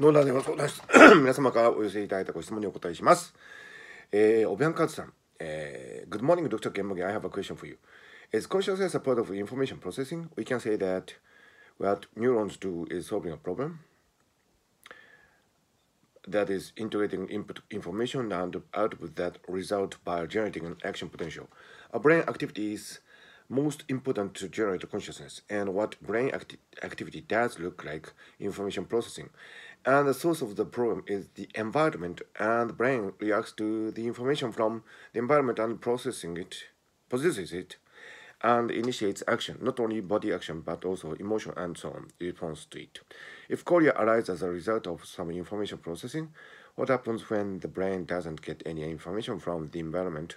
のラジオの相談室 皆様からお寄せいただいたご質問にお答えします。えー、オビアンカーツさん、えー、Good morning, Dr. Genmogi. I have a question for you. Is consciousness a part of information processing? We can say that what neurons do is solving a problem. That is integrating input information and output that result by generating an action potential. A brain activity is most important to generate consciousness and what brain acti activity does look like information processing and the source of the problem is the environment, and the brain reacts to the information from the environment and processing it, processes it, and initiates action, not only body action, but also emotion and so on, response to it. If chorea arises as a result of some information processing, what happens when the brain doesn't get any information from the environment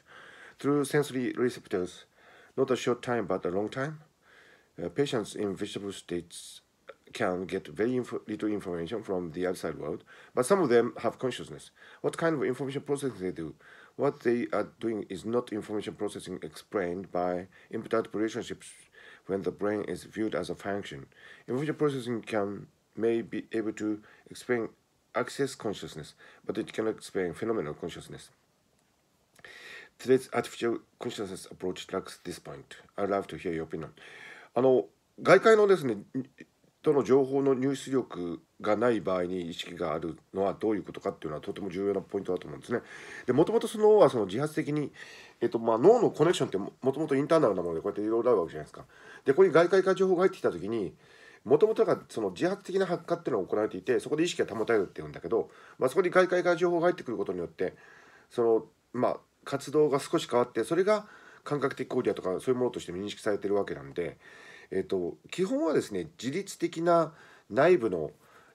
through sensory receptors, not a short time but a long time? Uh, patients in vegetable states can get very inf little information from the outside world, but some of them have consciousness. What kind of information processing they do? What they are doing is not information processing explained by input-output relationships when the brain is viewed as a function. Information processing can may be able to explain access consciousness, but it cannot explain phenomenal consciousness. Today's artificial consciousness approach lacks this point. I'd love to hear your opinion. あの、外界のですね、との情報の入出力がない場合に意識があるのはどういうことかっていうのはとても重要なポイントだと思うんですね。でもともとその脳はその自発的に、えっとまあ、脳のコネクションってもともとインターナルなものでこうやっていろいろあるわけじゃないですか。でここに外界から情報が入ってきた時にもともとがその自発的な発火っていうのが行われていてそこで意識が保たれるっていうんだけど、まあ、そこに外界から情報が入ってくることによってそのまあ活動が少し変わってそれが感覚的行為とかそういうものとして認識されてるわけなんでえっと、基本はですね自律的な内部の、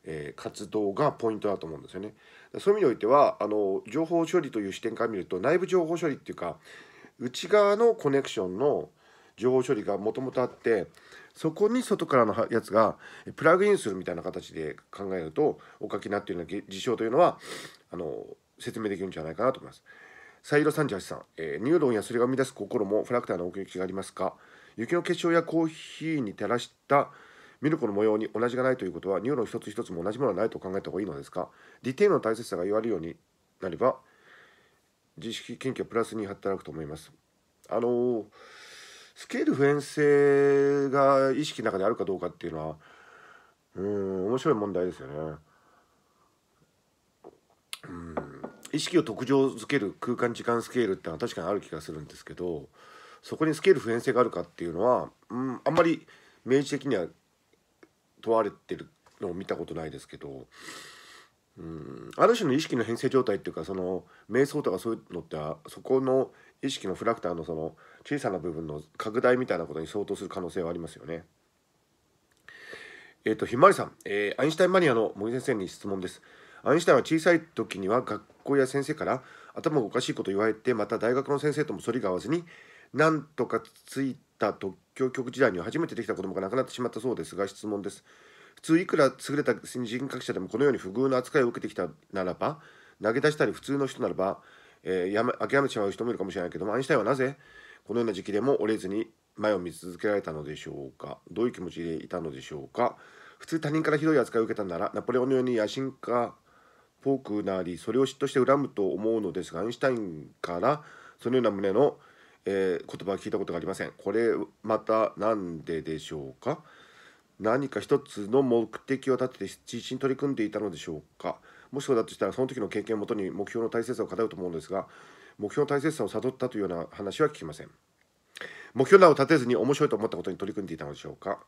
えー、活動がポイントだと思うんですよね。そういう意味においてはあの情報処理という視点から見ると内部情報処理っていうか内側のコネクションの情報処理がもともとあってそこに外からのやつがプラグインするみたいな形で考えるとお書きになっているような事象というのはあの説明できるんじゃないかなと思います。サイロ38さん、えー、ニューロンやそれが生み出す心もフラクターの奥行きがありますか雪の結晶やコーヒーに照らしたミルクの模様に同じがないということは乳の一つ一つも同じものはないと考えた方がいいのですかディテールの大切さが言われるようになれば自意識研究プラスに働くと思いますあのスケール普遍性が意識の中であるかどうかっていうのはうん面白い問題ですよねうん意識を特徴づける空間時間スケールってのは確かにある気がするんですけどそこにスケール普遍性があるかっていうのは、うん、あんまり明示的には問われてるのを見たことないですけど、うん、ある種の意識の変性状態っていうかその瞑想とかそういうのってそこの意識のフラクターのその小さな部分の拡大みたいなことに相当する可能性はありますよね。えっ、ー、とひまわりさん、えー、アインシュタインマニアの森先生に質問です。アインシュタインは小さい時には学校や先生から頭がおかしいこと言われてまた大学の先生とも反りが合わずになんとかついた特許局時代には初めてできた子どもが亡くなってしまったそうですが質問です普通いくら優れた人格者でもこのように不遇の扱いを受けてきたならば投げ出したり普通の人ならば、えー、やめ諦めちゃう人もいるかもしれないけどもアインシュタインはなぜこのような時期でも折れずに前を見続けられたのでしょうかどういう気持ちでいたのでしょうか普通他人からひどい扱いを受けたならナポレオンのように野心家ぽくなりそれを嫉妬して恨むと思うのですがアインシュタインからそのような胸のえー、言葉を聞いたことがありませんこれまた何ででしょうか何か一つの目的を立てて地域に取り組んでいたのでしょうかもしそうだとしたらその時の経験をもとに目標の大切さを語ると思うのですが目標の大切さを悟ったというような話は聞きません目標などを立てずに面白いと思ったことに取り組んでいたのでしょうか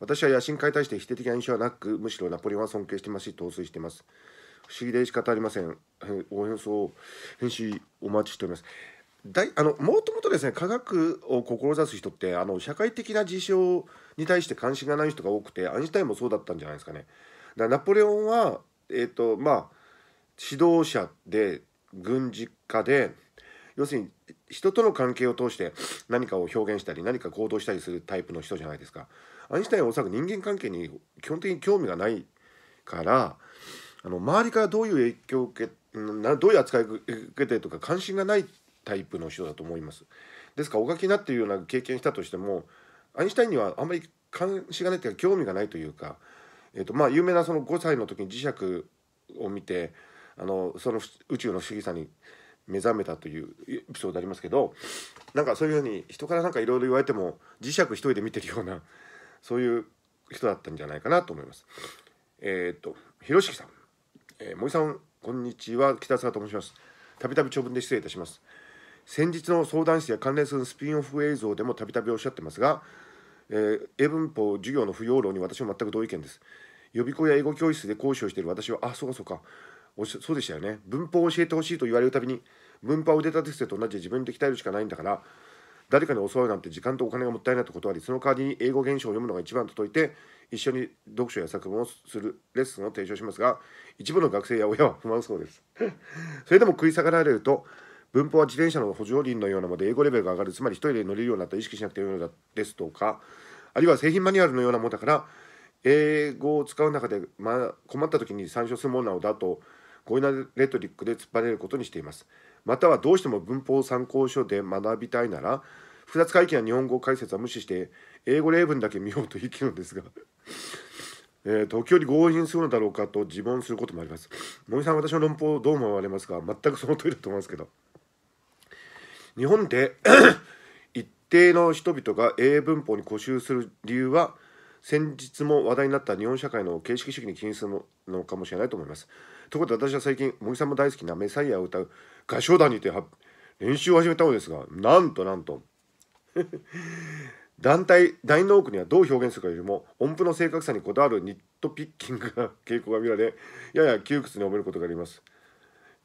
私は野心家に対して否定的な印象はなくむしろナポレオンは尊敬してますし陶酔しています不思議で仕方ありません応援う返信お待ちしておりますだいあのもともとですね科学を志す人ってあの社会的な事象に対して関心がない人が多くてアインシュタインもそうだったんじゃないですかね。だナポレオンは、えーとまあ、指導者で軍事家で要するに人との関係を通して何かを表現したり何か行動したりするタイプの人じゃないですか。アインシュタインはおそらく人間関係に基本的に興味がないからあの周りからどういう影響を受けどういう扱いを受けてとか関心がないってタイプの人だと思います。ですからお書きになっているような経験したとしてもアインシュタインにはあんまり関心がないというか興味がないというか、えーとまあ、有名なその5歳の時に磁石を見てあのその宇宙の不思議さに目覚めたというエピソードありますけどなんかそういうふうに人からなんかいろいろ言われても磁石一人で見てるようなそういう人だったんじゃないかなと思います。えっ、ー、と広重さん、えー、森さんこんにちは北沢と申します。たびたび長文で失礼いたします。先日の相談室や関連するスピンオフ映像でもたびたびおっしゃってますが、えー、英文法授業の不要論に私も全く同意見です予備校や英語教室で講師をしている私はあそうかそうかおしそうでしたよね文法を教えてほしいと言われるたびに文法を腕立て伏せと同じで自分で鍛えるしかないんだから誰かに教わるなんて時間とお金がもったいないと断りその代わりに英語現象を読むのが一番と説いて一緒に読書や作文をするレッスンを提唱しますが一部の学生や親は不満そうです それでも食い下がられると文法は自転車の補助輪のようなもので英語レベルが上がるつまり1人で乗れるようになった意識しなくてよいのですとかあるいは製品マニュアルのようなものだから英語を使う中で、ま、困った時に参照するものなのだとこういうレトリックで突っ張れることにしていますまたはどうしても文法参考書で学びたいなら複雑回帰や日本語解説は無視して英語例文だけ見ようといきるのですがえー、時折強引するのだろうかと自問することもあります。森さん、私の論法どう思われますか全くその通りだと思いますけど。日本で 一定の人々が英文法に固執する理由は先日も話題になった日本社会の形式主義に起因するのかもしれないと思います。ところで私は最近茂木さんも大好きな「メサイア」を歌う合唱団にて練習を始めたのですがなんとなんと 団体大脳区にはどう表現するかよりも音符の正確さにこだわるニットピッキングな傾向が見られやや窮屈に思えることがあります。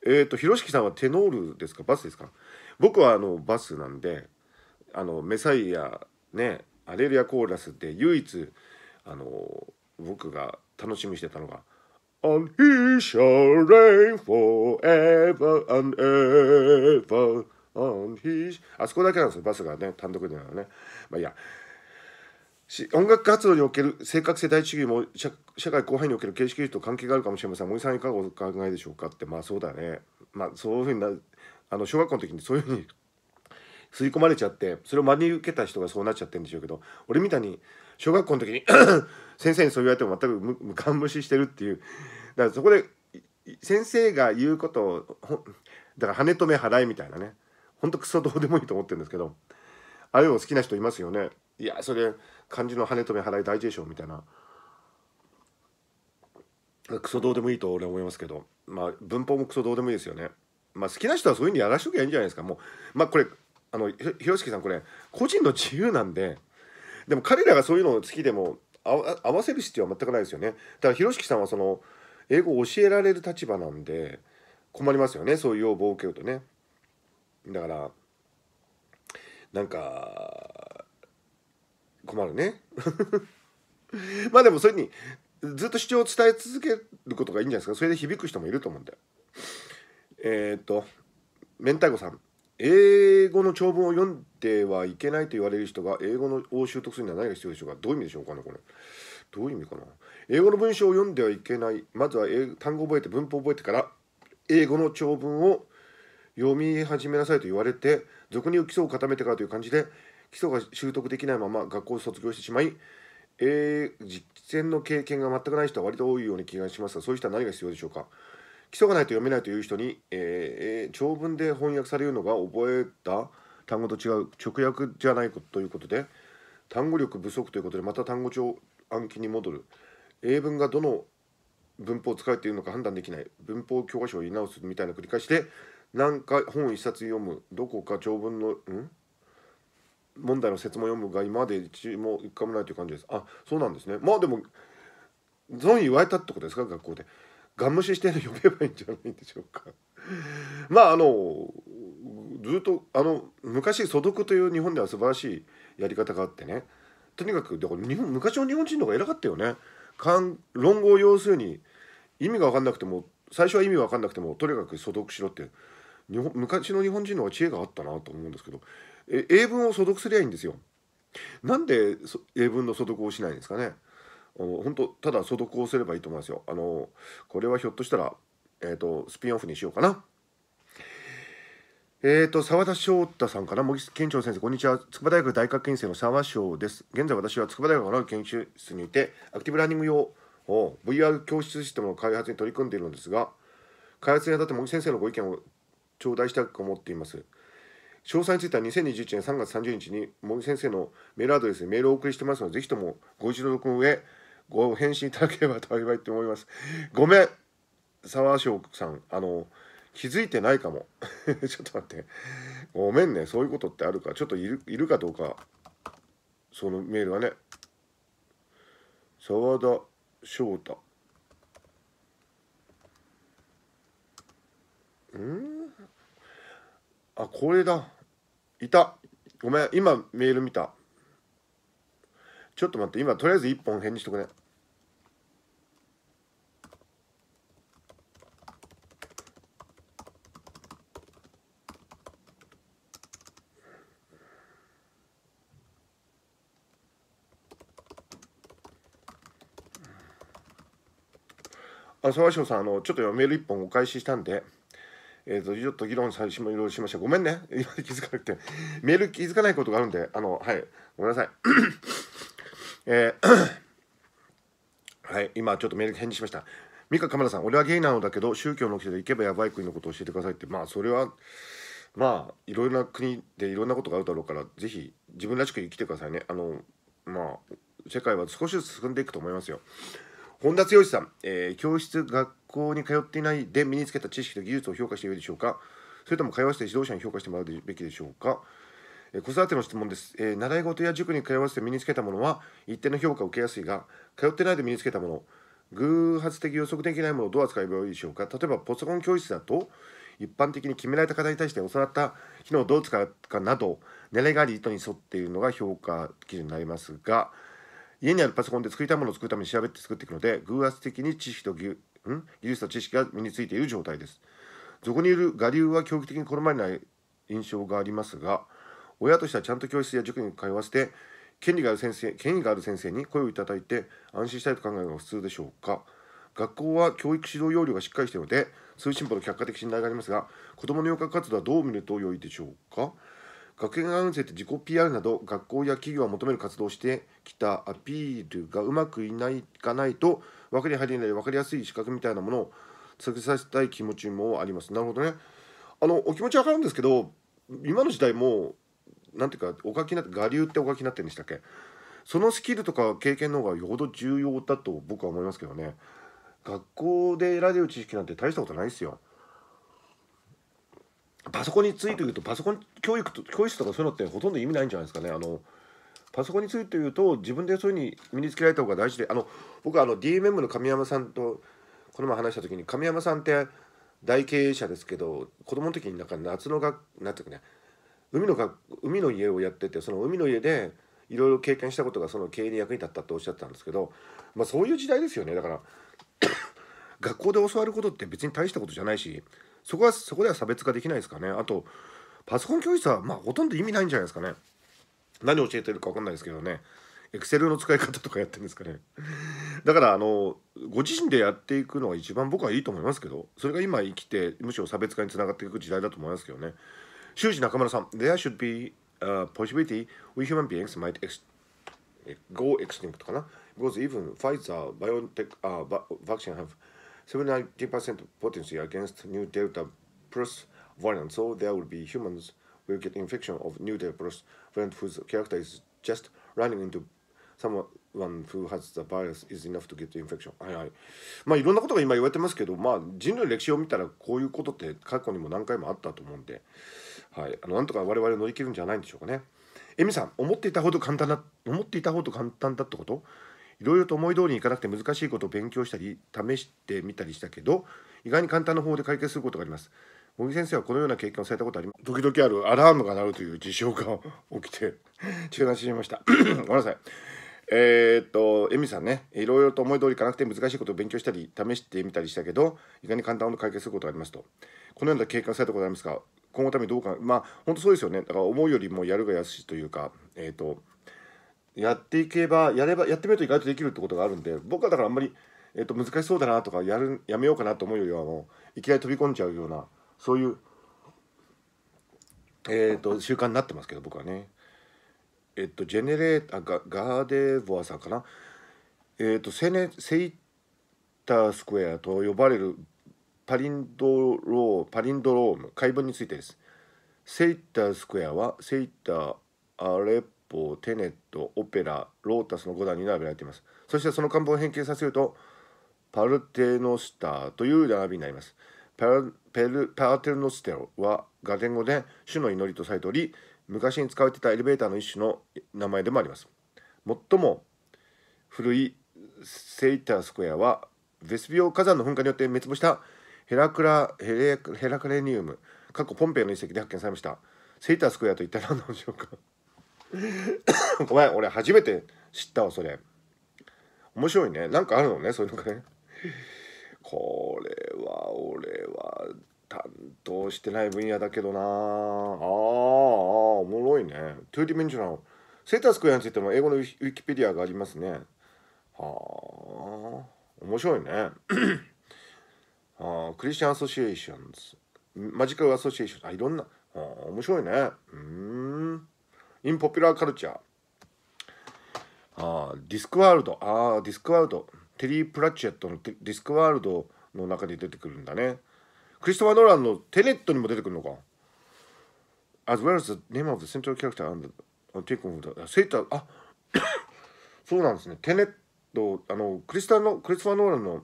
えっ、ー、と、ひろしきさんはテノールですかバスですか僕はあのバスなんであのメサイアねアレルヤコーラスで唯一あの僕が楽しみしてたのが「And he shall reign forever and ever」あそこだけなんですよバスがね単独でなのねまあいや音楽活動における性格世代主義も社会後輩における形式主義と関係があるかもしれません森さんいかがお考えでしょうかってまあそうだねまあそういうふうになあの小学校の時にそういうふうに 吸い込まれちゃってそれを真に受けた人がそうなっちゃってるんでしょうけど俺みたいに小学校の時に 先生にそう言われても全く無感無視してるっていうだからそこで先生が言うことをだから跳ね止め払いみたいなねほんとクソどうでもいいと思ってるんですけどああいうの好きな人いますよねいやそれ漢字の跳ね止め払い大事でしょみたいなクソどうでもいいと俺は思いますけどまあ文法もクソどうでもいいですよねまあ、好きな人はそういうふうにやらしときゃいいんじゃないですかもう、まあ、これあの広きさんこれ個人の自由なんででも彼らがそういうのを好きでも合わせる必要は全くないですよねだから広きさんはその英語を教えられる立場なんで困りますよねそういう要望を受けるとねだからなんか困るね まあでもそれにずっと主張を伝え続けることがいいんじゃないですかそれで響く人もいると思うんだよえっ、と明太子さん英語の長文を読んではいけないと言われる人が英語のを習得するには何が必要でしょうかどういう意味でしょうかねこれどういう意味かな英語の文章を読んではいけないまずは英単語を覚えて文法を覚えてから英語の長文を読み始めなさいと言われて俗に言う基礎を固めてからという感じで基礎が習得できないまま学校を卒業してしまい、えー、実践の経験が全くない人は割と多いように気がしますがそういう人は何が必要でしょうか基礎がないと読めないという人に、えー、長文で翻訳されるのが覚えた単語と違う直訳じゃないということで単語力不足ということでまた単語帳暗記に戻る英文がどの文法を使えているのか判断できない文法教科書を言い直すみたいな繰り返しで何か本一冊読むどこか長文のん問題の説問読むが今まで一も一回もないという感じですあそうなんですねまあでもそう言われたってことですか学校でガン無視して呼べばいいんじゃないでしょうかまああのずっとあの昔素読という日本では素晴らしいやり方があってねとにかくだから日本昔の日本人の方が偉かったよね。論語を要するに意味が分かんなくても最初は意味分かんなくてもとにかく素読しろって日本昔の日本人の方が知恵があったなと思うんですけど英文を素読すりゃいいんですよ。なんで英文の素読をしないんですかね。本当ただ相続をすればいいと思いますよあのこれはひょっとしたら、えーと、スピンオフにしようかなえーと、澤田翔太さんから、茂木県庁先生、こんにちは。筑波大学大学院生の澤翔です。現在、私は筑波大学の研究室にいて、アクティブラーニング用 VR 教室システムの開発に取り組んでいるのですが、開発にあたって茂木先生のご意見を頂戴したく思っています。詳細については2021年3月30日に茂木先生のメールアドレスにメールをお送りしてますので、ぜひともご一読の上、ご返信いただければ幸いって思います。ごめん、沢翔さん、あの、気づいてないかも。ちょっと待って。ごめんね、そういうことってあるか。ちょっといるいるかどうか、そのメールはね。沢田翔太。うんあ、これだ。いた。ごめん、今メール見た。ちょっと待って今とりあえず1本返事しとくねあ沢翔さんあのちょっとメール1本お返ししたんでえーと、ちょっと議論最しもいろいろしましたごめんね今気づかなくてメール気づかないことがあるんであのはいごめんなさいえー はい、今ちょっとメール返事しました。ミカカメラさん、俺はゲイなのだけど、宗教の規制で行けばやばい国のことを教えてくださいって、まあ、それは、まあ、いろいろな国でいろんなことがあるだろうから、ぜひ自分らしく生きてくださいね。あの、まあ、世界は少しずつ進んでいくと思いますよ。本田剛さん、えー、教室、学校に通っていないで身につけた知識と技術を評価しているでしょうかそれとも会話して指導者に評価してもらうべきでしょうか子育ての質問です、えー、習い事や塾に通わせて身につけたものは一定の評価を受けやすいが通ってないで身につけたもの偶発的予測できないものをどう扱えばよいでしょうか例えばパソコン教室だと一般的に決められた課題に対して教わった機能をどう使うかなど狙いがあり意図に沿っているのが評価基準になりますが家にあるパソコンで作りたいものを作るために調べて作っていくので偶発的に知識と技術と知識が身についている状態です。そこにいる我流は狂気的に好まれない印象がありますが親としてはちゃんと教室や塾に通わせて権利がある先生権威がある先生に声をいただいて安心したいと考えるのが普通でしょうか学校は教育指導要領がしっかりしているのでそういう進歩の客観的信頼がありますが子どもの予護活動はどう見ると良いでしょうか学園安全って自己 PR など学校や企業が求める活動をしてきたアピールがうまくいないかないと枠に入れない分かりやすい資格みたいなものを作りさせたい気持ちもありますなるほどねあのお気持ちわかるんですけど今の時代もなんていうかお書きなって我流ってお書きになってるんでしたっけそのスキルとか経験の方がよほど重要だと僕は思いますけどね学校で得られる知識なんて大したことないですよパソコンについて言うとパソコン教育と教室とかそういうのってほとんど意味ないんじゃないですかねあのパソコンについて言うと自分でそういうふうに身につけられた方が大事であの僕はあの DMM の神山さんとこの前話した時に神山さんって大経営者ですけど子供の時になんか夏の学夏んていうかね海のか海の家をやっててその海の家でいろいろ経験したことがその経営に役に立ったっておっしゃってたんですけど、まあ、そういう時代ですよねだから 学校で教わることって別に大したことじゃないしそこはそこでは差別化できないですかねあとパソコン教室はまあほとんど意味ないんじゃないですかね何を教えてるか分かんないですけどねエクセルの使い方とかやってるんですかねだからあのご自身でやっていくのが一番僕はいいと思いますけどそれが今生きてむしろ差別化につながっていく時代だと思いますけどね修士中村さん、There should be a possibility we human beings might ex go extinct かな Because even Pfizer, BioNTech、uh, vaccine have 70% potency against new Delta plus variant, so there will be humans will get infection of new Delta plus variant whose character is just running into someone who has the virus is enough to get infection はいはいまあいろんなことが今言われてますけどまあ人類の歴史を見たらこういうことって過去にも何回もあったと思うんではい、あのなんとか我々乗り切るんじゃないんでしょうかね。エミさん思っていたほど簡単だ思っていたほど簡単だってこといろいろと思い通りにいかなくて難しいことを勉強したり試してみたりしたけど意外に簡単な方法で解決することがあります。茂木先生はこのような経験をされたことあります時々あるアラームが鳴るという事象が起きて中断してまいました ごめんなさいえー、っとエミさんねいろいろと思い通りいかなくて難しいことを勉強したり試してみたりしたけど意外に簡単で解決することがありますとこのような経験をされたことありますか今後ためにどうかまあ本当そうですよねだから思うよりもやるが安しというかえっ、ー、とやっていけばやればやってみると意外とできるってことがあるんで僕はだからあんまり、えーと、難しそうだなとかやるやめようかなと思うよりはもういきなり飛び込んじゃうようなそういう、えーと、習慣になってますけど僕はね。えっ、ー、と、ジェネレーターガガーデボアさんかなえっ、ー、とセネセイタースクエアと呼ばれるパリンドローパリンドローム解文についてですセイタースクエアはセイターアレッポテネットオペラロータスの5段に並べられていますそしてその漢文を変形させるとパルテノスターという並びになりますパルパテルノステロはガテン語で主の祈りとされており昔に使われていたエレベーターの一種の名前でもあります最も古いセイタースクエアはヴェスビオ火山の噴火によって滅亡したヘラクラヘレヘラクレニウム過去ポンペイの遺跡で発見されましたセイタースクエアと一体何なんでしょうか ごめん俺初めて知ったわそれ面白いねなんかあるのねそういうのがねこれは俺は担当してない分野だけどなああおもろいね2ィメンジョナルセータースクエアについても英語のウィキペディアがありますねはあ面白いねあクリスチャンアソシエーションズマジカルアソシエーションあいろんなあ面白いねうんインポピュラーカルチャーあーディスクワールドああディスクワールドテリー・プラチェットのディスクワールドの中に出てくるんだねクリストファー・ノーランのテネットにも出てくるのか as well as the name of the central character and the take of the セータあ そうなんですねテネットあのクリスタのクリストファー・ノーランの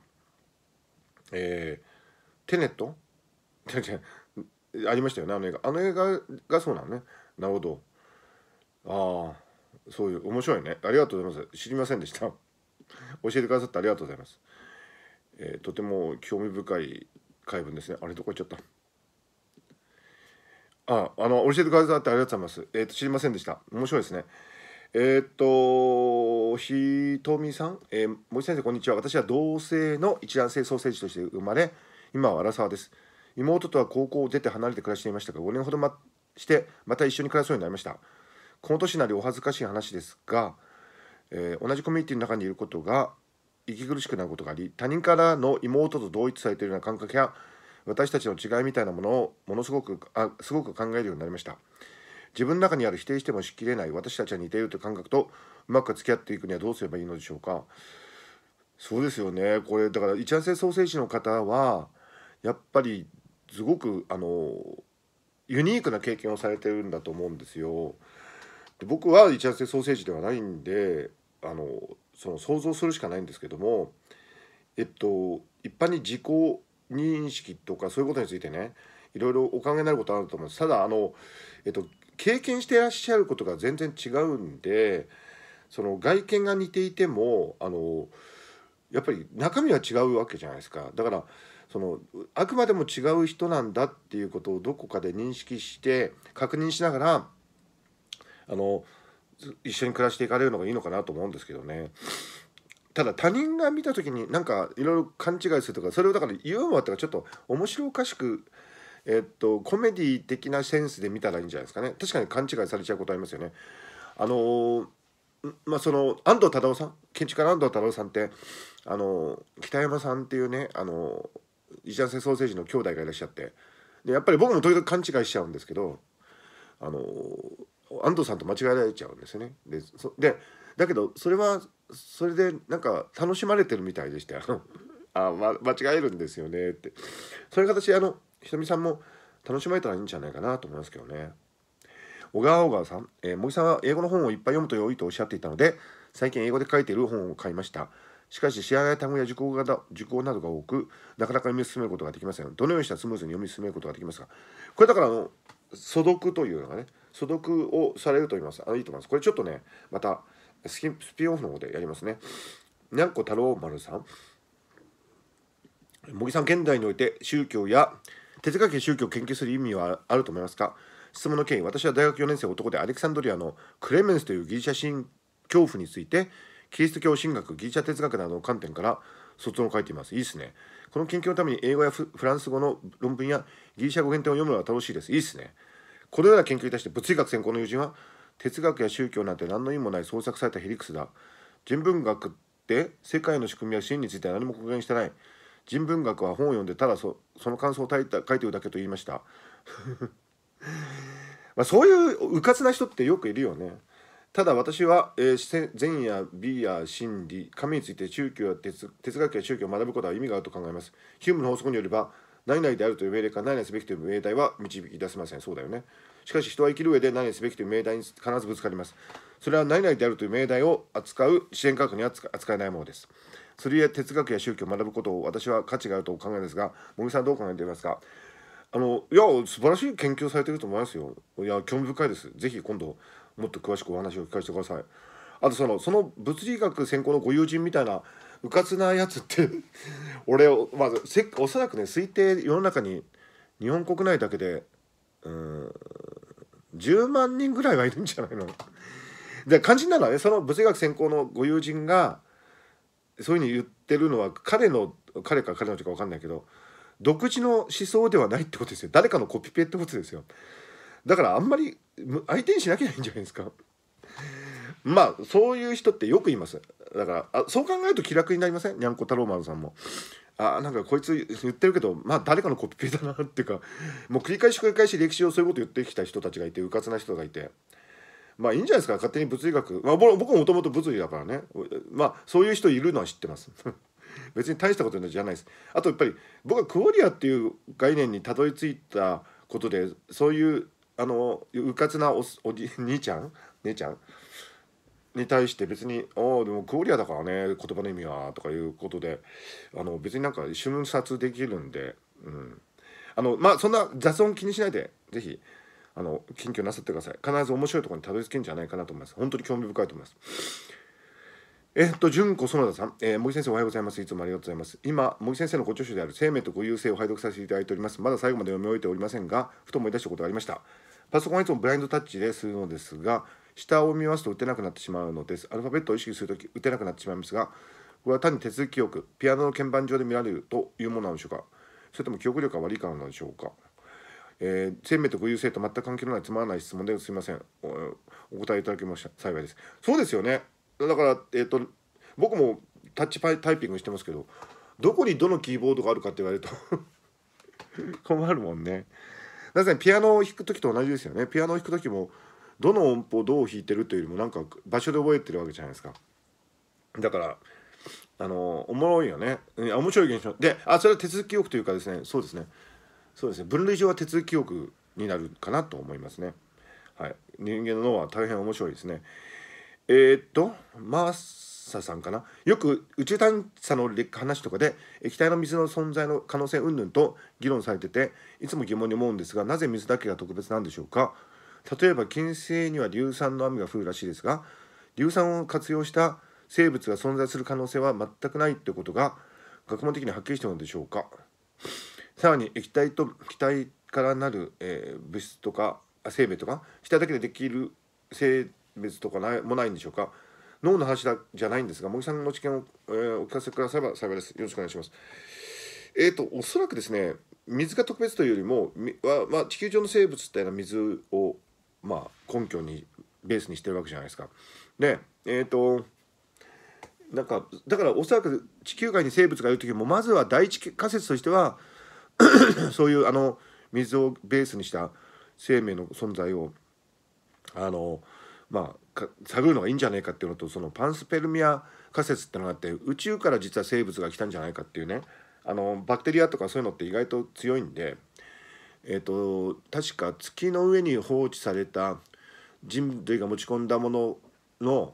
えーテネット ありましたよねあの映画あの映画がそうなのねなるほどああそういう面白いねありがとうございます知りませんでした教えてくださってありがとうございます、えー、とても興味深い回文ですねあれどこ行っちゃったああの教えてくださってありがとうございますえっ、ー、と知りませんでした面白いですねえっ、とひとみさん、えー、森先生こんにちは私は同性の一卵性ソーセージとして生まれ今は荒沢です妹とは高校を出て離れて暮らしていましたが5年ほど、ま、してまた一緒に暮らすようになりましたこの年なりお恥ずかしい話ですが、えー、同じコミュニティの中にいることが息苦しくなることがあり他人からの妹と同一されているような感覚や私たちの違いみたいなものをものすごくあすごく考えるようになりました自分の中にある否定してもしきれない私たちは似ているという感覚とうまく付き合っていくにはどうすればいいのでしょうかそうですよねこれだから一卵性ソーの方はやっぱりすごくあのユニークな経験をされてるんだと思うんですよ。で僕は一夜性ソーセージではないんであのその想像するしかないんですけども、えっと、一般に自己認識とかそういうことについてねいろいろお考えになることあると思います。ただあの、えっと、経験していらっしゃることが全然違うんでその外見が似ていてもあのやっぱり中身は違うわけじゃないですか。だからそのあくまでも違う人なんだっていうことをどこかで認識して確認しながらあの一緒に暮らしていかれるのがいいのかなと思うんですけどね。ただ他人が見た時になんかいろいろ勘違いするとかそれをだからユーモアとかちょっと面白おかしくえっとコメディ的なセンスで見たらいいんじゃないですかね確かに勘違いされちゃうことありますよねあのー、まあその安藤忠雄さん建築家の安藤忠雄さんってあのー、北山さんっていうねあのー石田瀬ソーセージの兄弟がいらっしゃってでやっぱり僕もとにかく勘違いしちゃうんですけどあの安藤さんと間違えられちゃうんですよね。ででだけどそれはそれでなんか楽しまれてるみたいでしたよ。あ、ま、間違えるんですよねってそういう形であのひとみさんも楽しまれたらいいんじゃないかなと思いますけどね。小川小川さん、えー、森さんは英語の本をいっぱい読むと良いとおっしゃっていたので最近英語で書いている本を買いました。しかし仕上ない単語や受講が受講などが多くなかなか読み進めることができませんどのようにしたらスムーズに読み進めることができますかこれだからあの素読というのがね素読をされると言いますあのいいと思いますこれちょっとねまたスキスピンオフの方でやりますねにゃんこ太郎丸さん茂木さん現代において宗教や哲学や宗教を研究する意味はあると思いますか質問の権威私は大学4年生男でアレクサンドリアのクレメンスというギリシャ神教怖についてキリスト教神学ギリシャ哲学などの観点から卒論を書いていますいいですねこの研究のために英語やフランス語の論文やギリシャ語原点を読むのは楽しいですいいですねこのような研究に対して物理学専攻の友人は哲学や宗教なんて何の意味もない創作されたヘリクスだ人文学って世界の仕組みや真については何も公言してない人文学は本を読んでただその感想を書いてるだけと言いました まあそういううかつな人ってよくいるよねただ私は、えー、善や美や真理、神について宗教や哲学や宗教を学ぶことは意味があると考えます。ヒュームの法則によれば、何々であるという命令か何々すべきという命題は導き出せません。そうだよね。しかし人は生きる上で何々すべきという命題に必ずぶつかります。それは何々であるという命題を扱う自然科学には扱えないものです。それや哲学や宗教を学ぶことを私は価値があると考えまですが、茂木さんどう考えていますかあのいや素晴らしい研究されていると思いますよ。いや興味深いです。ぜひ今度もっと詳しくお話を聞かせてくださいあとそのその物理学専攻のご友人みたいなうかつなやつって 俺をまずせおそらくね推定世の中に日本国内だけでうん10万人ぐらいはいるんじゃないの で肝心なのはねその物理学専攻のご友人がそういうふうに言ってるのは彼の彼か彼の字か分かんないけど独自の思想ではないってことですよ誰かのコピペってことですよだからあんまり相手にしなきゃいいんじゃないですかまあそういう人ってよく言いますだからあそう考えると気楽になりませんにゃんこ太郎丸さんもあなんかこいつ言ってるけどまあ誰かのコピペだなっていうかもう繰り返し繰り返し歴史をそういうこと言ってきた人たちがいてうかつな人がいてまあいいんじゃないですか勝手に物理学、まあ、僕もともと物理だからねまあそういう人いるのは知ってます 別に大したことじゃないですあとやっぱり僕はクオリアっていう概念にたどり着いたことでそういうあのうかつなおおじ 兄ちゃん姉ちゃんに対して別に「ああでもクオリアだからね言葉の意味は」とかいうことであの別になんか瞬殺できるんで、うん、あのまあそんな雑音気にしないで是非あの近況なさってください必ず面白いところにたどり着けんじゃないかなと思います本当に興味深いと思いますえっと、純子園田さん、えー、森先生おはようございます。いつもありがとうございます。今、森先生のご著書である生命とご優勢を拝読させていただいております。まだ最後まで読み終えておりませんが、ふと思い出したことがありました。パソコンはいつもブラインドタッチでするのですが下を見ますと打てなくなってしまうのですアルファベットを意識するとき打てなくなってしまいますがこれは単に手続きよくピアノの鍵盤上で見られるというものなんでしょうかそれとも記憶力が悪いからなのでしょうかえー、生命と有性と全く関係のないつまらない質問ですいませんお答えいただきました幸いですそうですよねだからえっ、ー、と僕もタッチパイタイピングしてますけどどこにどのキーボードがあるかって言われると 困るもんね確かにピアノを弾く時と同じですよねピアノを弾く時もどの音符をどう弾いてるというよりもなんか場所で覚えてるわけじゃないですかだからあのおもろいよね面白い現象であそれは手続き記憶というかですねそうですねそうですね分類上は手続き記憶になるかなと思いますねはい人間の脳は大変面白いですねえー、っとまあ査さんかなよく宇宙探査の話とかで液体の水の存在の可能性云々と議論されてていつも疑問に思うんですがなぜ水だけが特別なんでしょうか例えば金星には硫酸の雨が降るらしいですが硫酸を活用した生物が存在する可能性は全くないってことが学問的にはっきりしてるのでしょうかさらに液体と気体からなる、えー、物質とか生命とか気体だけでできる生物とかないもないんでしょうか脳の話だじゃないんですが茂木さんの知見を、えー、お聞かせくだされば幸いですよろしくお願いします。えーと、おそらくですね水が特別というよりもは、まあ、地球上の生物っていうのは水を、まあ、根拠にベースにしてるわけじゃないですか。でえっ、ー、となんかだからおそらく地球外に生物がいる時もまずは第一仮説としては そういうあの水をベースにした生命の存在をあのまあ、探るのがいいんじゃないかっていうのとそのパンスペルミア仮説ってのがあって宇宙から実は生物が来たんじゃないかっていうねあのバクテリアとかそういうのって意外と強いんで、えーと、確か月の上に放置された人類が持ち込んだものの、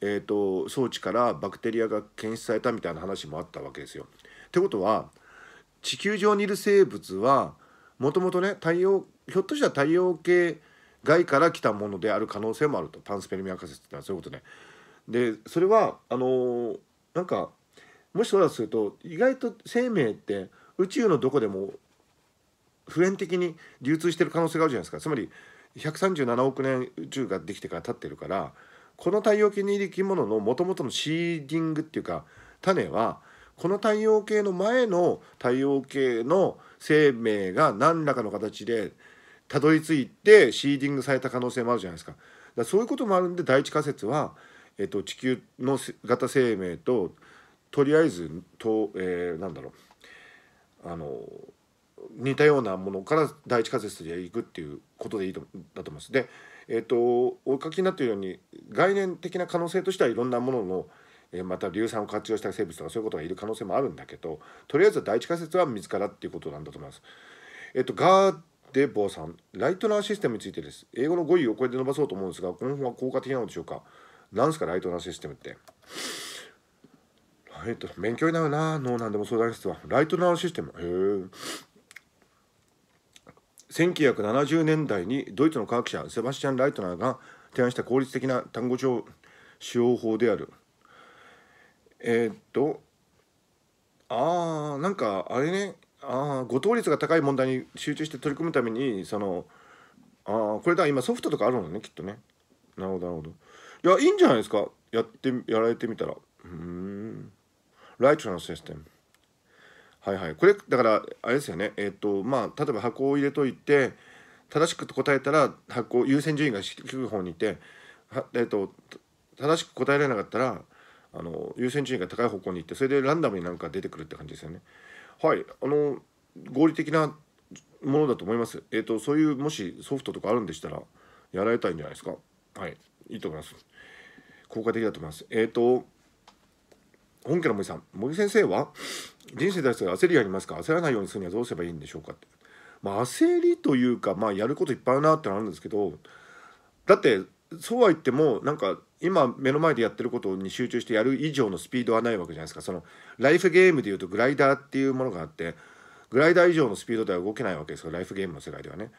えーと装置からバクテリアが検出されたみたいな話もあったわけですよ。ってことは地球上にいる生物はもともとね太陽ひょっとしたら太陽系外から来たものである可能性もあるとパンスペルミア仮説ってのはそういうことね。でそれはあのー、なんかもしそうだとすると意外と生命って宇宙のどこでも普遍的に流通してる可能性があるじゃないですかつまり137億年宇宙ができてから経ってるからこの太陽系にいる生き物のもともとのシーディングっていうか種はこの太陽系の前の太陽系の生命が何らかの形でたどり着いてシーディングされた可能性もあるじゃないですか。だそういうこともあるんで第一仮説は、えっと、地球の型生命ととりあえずと、えー、なんだろうあの似たようなものから第一仮説でいくっていうことでいいとだと思います。で、えっとお書きになっているように概念的な可能性としてはいろんなもののまた硫酸を活用した生物とかそういうことがいる可能性もあるんだけどとりあえず第一仮説は自らっていうことなんだと思います。えっと、ガーで坊さんライトナーシステムについてです英語の語彙をこれで伸ばそうと思うんですがこの本は効果的なのでしょうか何ですかライトナーシステムってえっと勉強になるな脳なんでも相談室はライトナーシステムへえ1970年代にドイツの科学者セバスチャン・ライトナーが提案した効率的な単語帳使用法であるえー、っとああなんかあれねあ誤答率が高い問題に集中して取り組むためにそのああこれだ今ソフトとかあるのねきっとねなるほどなるほどいやいいんじゃないですかやってやられてみたらうんライトのシステムはいはいこれだからあれですよねえっ、ー、とまあ例えば箱を入れといて正しく答えたら箱優先順位が低い方にいては、えーと正しく答えられなかったらあの優先順位が高い方向に行ってそれでランダムになんか出てくるって感じですよね。はいあの合理的なものだと思います。えっ、ー、とそういうもしソフトとかあるんでしたらやられたいんじゃないですか。はい、いいと思います。効果的だと思います。えっ、ー、と本家の森さん、森先生は人生に対して焦りがありますか焦らないようにするにはどうすればいいんでしょうかって。まあ焦りというかまあやることいっぱいあるなってのあるんですけど、だってそうは言ってもなんか今目の前でやってることに集中してやる以上のスピードはないわけじゃないですかそのライフゲームでいうとグライダーっていうものがあってグライダー以上のスピードでは動けないわけですよライフゲームの世界ではね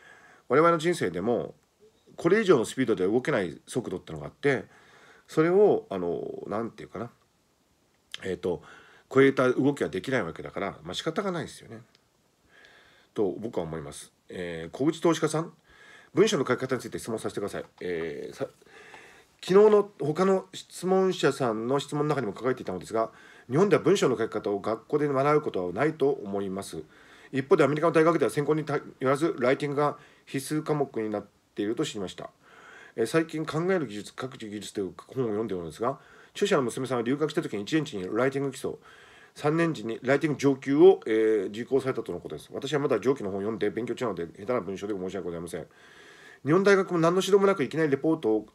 我々の人生でもこれ以上のスピードでは動けない速度ってのがあってそれをあの何て言うかなえっ、ー、と超えた動きはできないわけだからまあ仕方がないですよねと僕は思います。えー、小口投資家さん文章の書き方について質問させてください。えー、さ昨日の他の質問者さんの質問の中にも書かれていたのですが日本では文章の書き方を学校で学ぶことはないと思います一方でアメリカの大学では専攻によらずライティングが必須科目になっていると知りました、えー、最近「考える技術各種技術」という本を読んでいるのですが著者の娘さんは留学した時に1年時にライティング基礎3年時にライティング上級を、えー、受講されたとのことです私はまだ上記の本を読んで勉強中なので下手な文章で申し訳ございません日本大学も何の指導もなくいきなりレポートを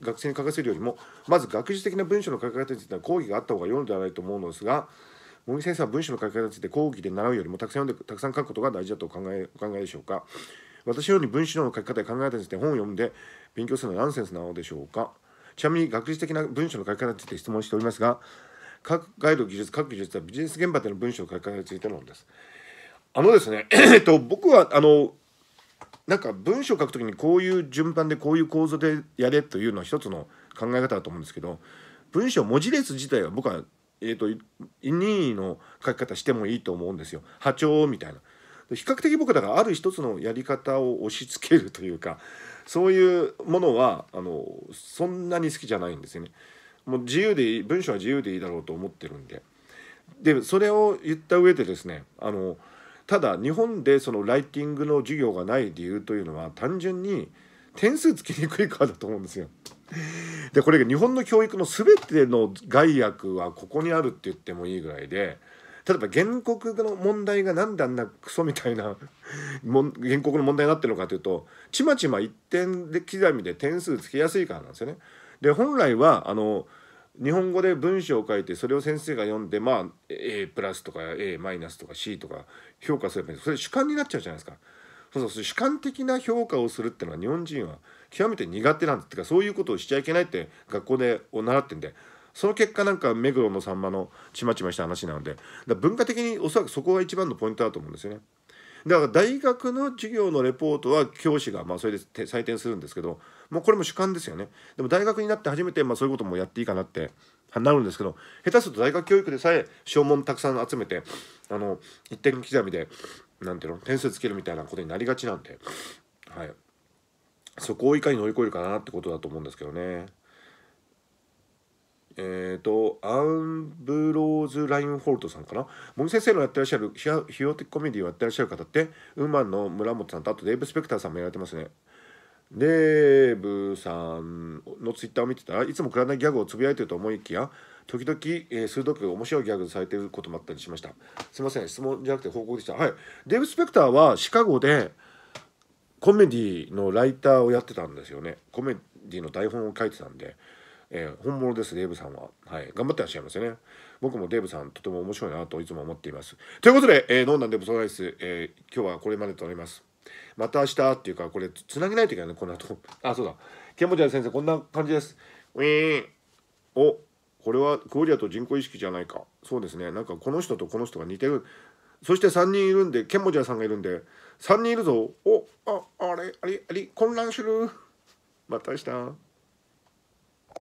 学生に書かせるよりもまず学術的な文章の書き方については講義があった方が良いのではないと思うのですが茂木先生は文章の書き方について講義で習うよりもたくさん読んでたくさん書くことが大事だとお考えお考えでしょうか私のように文章の書き方や考え方について本を読んで勉強するのはナンセンスなのでしょうかちなみに学術的な文章の書き方について質問しておりますが各ガイド技術各技術はビジネス現場での文章の書き方についてのものですあのですねえっと僕はあのなんか文章を書く時にこういう順番でこういう構造でやれというのは一つの考え方だと思うんですけど文章文字列自体は僕は、えーと、と任意の書き方してもいいと思うんですよ波長みたいな。比較的僕だからある一つのやり方を押し付けるというかそういうものはあのそんなに好きじゃないんですよね。もう自由でいい文章は自由でいいだろうと思ってるんで。でそれを言った上でですねあのただ日本でそのライティングの授業がない理由というのは単純に点数つきにくいからだと思うんですよ。でこれが日本の教育の全ての害悪はここにあるって言ってもいいぐらいで例えば原告の問題が何であんなクソみたいな 原告の問題になってるのかというとちまちま1点で刻みで点数つけやすいからなんですよね。で本来はあの日本語で文章を書いてそれを先生が読んでまあ A プラスとか A マイナスとか C とか評価すればいいそれ主観になっちゃうじゃないですかそうそう主観的な評価をするっていうのは日本人は極めて苦手なんですってかそういうことをしちゃいけないって学校でを習ってんでその結果なんか目黒のさんまのちまちました話なので文化的におそらくそこが一番のポイントだと思うんですよね。だから大学の授業のレポートは教師がまあそれで採点するんですけどもうこれも主観ですよねでも大学になって初めてまあそういうこともやっていいかなってなるんですけど下手すると大学教育でさえ証文たくさん集めてあの一点刻みで何ていうの点数つけるみたいなことになりがちなんで、はい、そこをいかに乗り越えるかなってことだと思うんですけどね。えー、と、アンブローズ・ラインホルトさんかな。茂木先生のやってらっしゃる、ひよティコメディをやってらっしゃる方って、ウーマンの村本さんと、あとデーブ・スペクターさんもやられてますね。デーブさんのツイッターを見てたらいつもくらないギャグをつぶやいてると思いきや時々、えー、鋭く面白いギャグされてることもあったりしましたすいません質問じゃなくて報告でしたはいデーブ・スペクターはシカゴでコメディのライターをやってたんですよねコメディの台本を書いてたんでえー、本物ですデーブさんは、はい、頑張ってらっしゃいますよね僕もデーブさんとても面白いなといつも思っていますということで、えー、ノンなんでブソライス、えー、今日はこれまでとなりますまた明日っていうかこれつなげないといけないねこの後 あそうだケンボジャ先生こんな感じですウィーンおこれはクオリアと人工意識じゃないかそうですねなんかこの人とこの人が似てるそして3人いるんでケンモジャさんがいるんで3人いるぞおああれあれあれ混乱するまた明日